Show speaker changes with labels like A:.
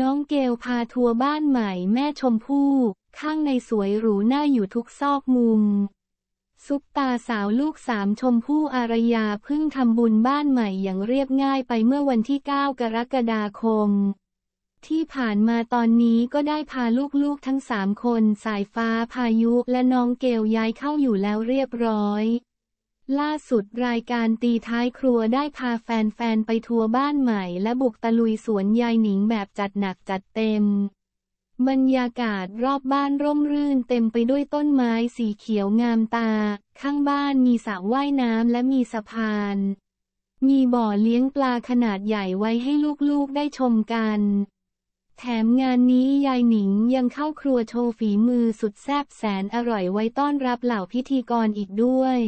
A: น้องเกลพาทัวร์บ้านใหม่แม่ชมพู่ข้างในสวยหรูหน่าอยู่ทุกซอกมุมซุปตาสาวลูกสามชมพู่อารยาเพิ่งทำบุญบ้านใหม่อย่างเรียบง่ายไปเมื่อวันที่ 9 กรกฎาคม ที่ผ่านมาตอนนี้ก็ได้พาลูกๆทั้งสามคนสายฟ้าพายุและน้องเกลย้ายเข้าอยู่แล้วเรียบร้อยล่าสุดรายการตีท้ายครัวได้พาแฟน ๆ ไปทัวร์บ้านใหม่และบุกตะลุยสวนยายหนิงแบบจัดหนักจัดเต็ม บรรยากาศรอบบ้านร่มรื่นเต็มไปด้วยต้นไม้สีเขียวงามตา ข้างบ้านมีสระว่ายน้ำและมีสะพาน มีบ่อเลี้ยงปลาขนาดใหญ่ไว้ให้ลูก ๆ ได้ชมกัน แถมงานนี้ยายหนิงยังเข้าครัวโชว์ฝีมือสุดแซ่บแสนอร่อยไว้ต้อนรับเหล่าพิธีกรอีกด้วย